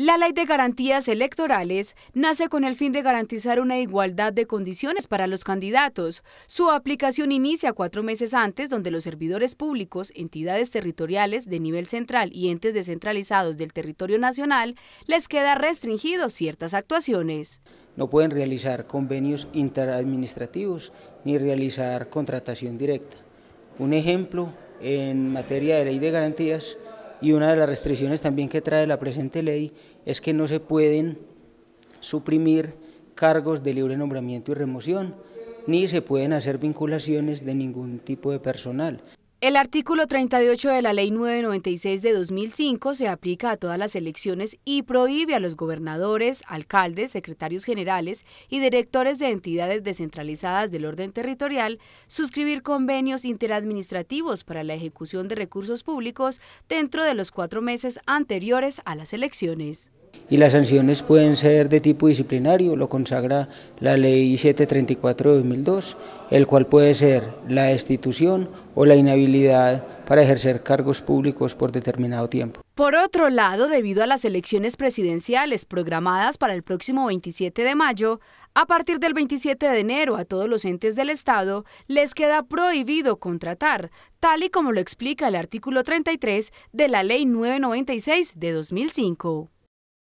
La Ley de Garantías Electorales nace con el fin de garantizar una igualdad de condiciones para los candidatos. Su aplicación inicia cuatro meses antes, donde los servidores públicos, entidades territoriales de nivel central y entes descentralizados del territorio nacional les queda restringido ciertas actuaciones. No pueden realizar convenios interadministrativos ni realizar contratación directa. Un ejemplo en materia de Ley de Garantías y una de las restricciones también que trae la presente ley es que no se pueden suprimir cargos de libre nombramiento y remoción, ni se pueden hacer vinculaciones de ningún tipo de personal. El artículo 38 de la Ley 996 de 2005 se aplica a todas las elecciones y prohíbe a los gobernadores, alcaldes, secretarios generales y directores de entidades descentralizadas del orden territorial suscribir convenios interadministrativos para la ejecución de recursos públicos dentro de los cuatro meses anteriores a las elecciones y las sanciones pueden ser de tipo disciplinario, lo consagra la Ley 734 de 2002, el cual puede ser la destitución o la inhabilidad para ejercer cargos públicos por determinado tiempo. Por otro lado, debido a las elecciones presidenciales programadas para el próximo 27 de mayo, a partir del 27 de enero a todos los entes del Estado les queda prohibido contratar, tal y como lo explica el artículo 33 de la Ley 996 de 2005.